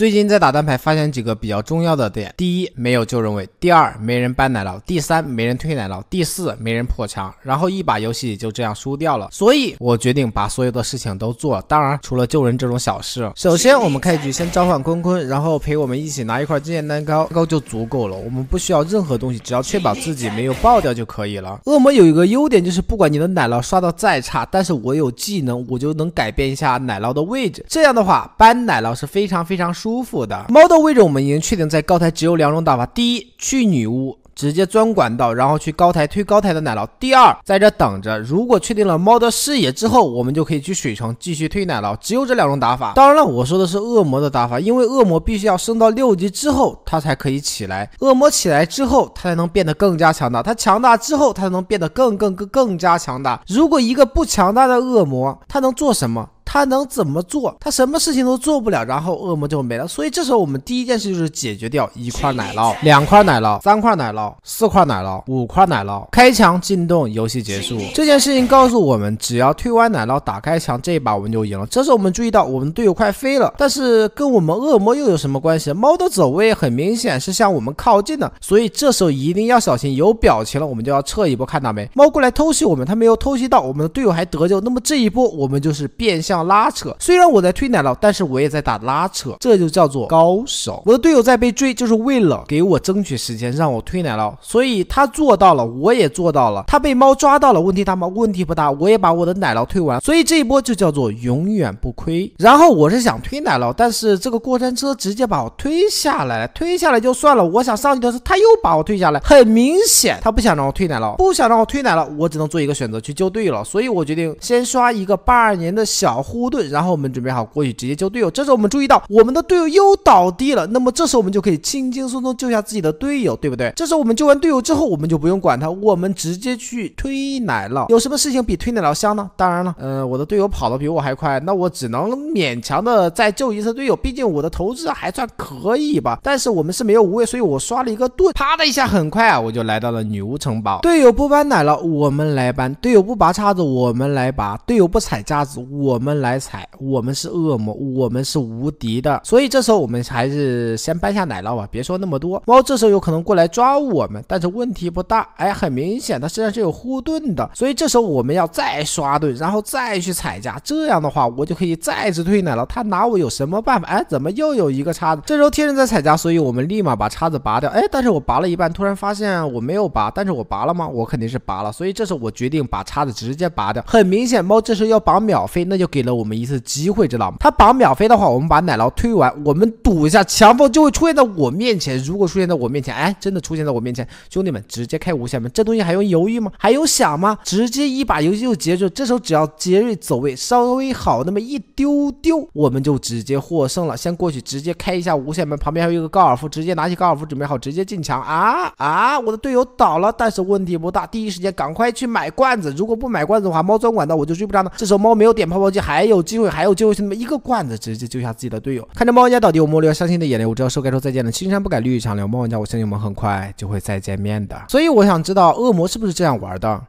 最近在打单排，发现几个比较重要的点：第一，没有救人位；第二，没人搬奶酪；第三，没人推奶酪；第四，没人破墙。然后一把游戏就这样输掉了。所以我决定把所有的事情都做，当然除了救人这种小事。首先，我们开局先召唤坤坤，然后陪我们一起拿一块经验蛋糕，糕就足够了。我们不需要任何东西，只要确保自己没有爆掉就可以了。恶魔有一个优点，就是不管你的奶酪刷到再差，但是我有技能，我就能改变一下奶酪的位置。这样的话，搬奶酪是非常非常舒。舒服的猫的位置我们已经确定在高台，只有两种打法：第一，去女巫直接钻管道，然后去高台推高台的奶酪；第二，在这等着。如果确定了猫的视野之后，我们就可以去水城继续推奶酪。只有这两种打法。当然了，我说的是恶魔的打法，因为恶魔必须要升到六级之后，它才可以起来。恶魔起来之后，它才能变得更加强大。它强大之后，它才能变得更更更更加强大。如果一个不强大的恶魔，他能做什么？他能怎么做？他什么事情都做不了，然后恶魔就没了。所以这时候我们第一件事就是解决掉一块奶酪，两块奶酪，三块奶酪，四块奶酪，五块奶酪，开墙进洞，游戏结束。这件事情告诉我们，只要推完奶酪，打开墙，这一把我们就赢了。这时候我们注意到，我们队友快飞了，但是跟我们恶魔又有什么关系？猫的走位很明显是向我们靠近的，所以这时候一定要小心。有表情了，我们就要撤一波。看到没？猫过来偷袭我们，他没有偷袭到，我们的队友还得救。那么这一波我们就是变相。拉扯，虽然我在推奶酪，但是我也在打拉扯，这就叫做高手。我的队友在被追，就是为了给我争取时间，让我推奶酪，所以他做到了，我也做到了。他被猫抓到了，问题大吗？问题不大，我也把我的奶酪推完，所以这一波就叫做永远不亏。然后我是想推奶酪，但是这个过山车直接把我推下来，推下来就算了。我想上去的时候，他又把我推下来，很明显他不想让我推奶酪，不想让我推奶酪，我只能做一个选择，去救队友了。所以我决定先刷一个八二年的小。护盾，然后我们准备好过去直接救队友。这时候我们注意到我们的队友又倒地了，那么这时候我们就可以轻轻松松救下自己的队友，对不对？这时候我们救完队友之后，我们就不用管他，我们直接去推奶酪。有什么事情比推奶酪香呢？当然了，呃，我的队友跑得比我还快，那我只能勉强的再救一次队友，毕竟我的投资还算可以吧。但是我们是没有无畏，所以我刷了一个盾，啪的一下，很快啊，我就来到了女巫城堡。队友不搬奶酪，我们来搬；队友不拔叉子，我们来拔；队友不踩架子，我们。来踩，我们是恶魔，我们是无敌的，所以这时候我们还是先搬下奶酪吧，别说那么多。猫这时候有可能过来抓我们，但是问题不大。哎，很明显它身上是有护盾的，所以这时候我们要再刷盾，然后再去踩家，这样的话我就可以再次推奶酪。它拿我有什么办法？哎，怎么又有一个叉子？这时候天人在踩家，所以我们立马把叉子拔掉。哎，但是我拔了一半，突然发现我没有拔，但是我拔了吗？我肯定是拔了，所以这时候我决定把叉子直接拔掉。很明显，猫这时候要拔秒飞，那就给了。我们一次机会知道吗？他把秒飞的话，我们把奶酪推完，我们堵一下，强风就会出现在我面前。如果出现在我面前，哎，真的出现在我面前，兄弟们直接开无限门，这东西还用犹豫吗？还用想吗？直接一把游戏就结束。这时候只要杰瑞走位稍微好那么一丢丢，我们就直接获胜了。先过去直接开一下无限门，旁边还有一个高尔夫，直接拿起高尔夫准备好，直接进墙啊啊！我的队友倒了，但是问题不大，第一时间赶快去买罐子。如果不买罐子的话，猫钻管道我就追不上了。这时候猫没有点泡泡机还。还有机会，还有机会！弟么一个罐子直接救下自己的队友，看着猫玩家倒地，我摸露要伤心的眼泪。我知道该说再见了，青山不改，绿水长流，猫玩家，我相信我们很快就会再见面的。所以我想知道，恶魔是不是这样玩的？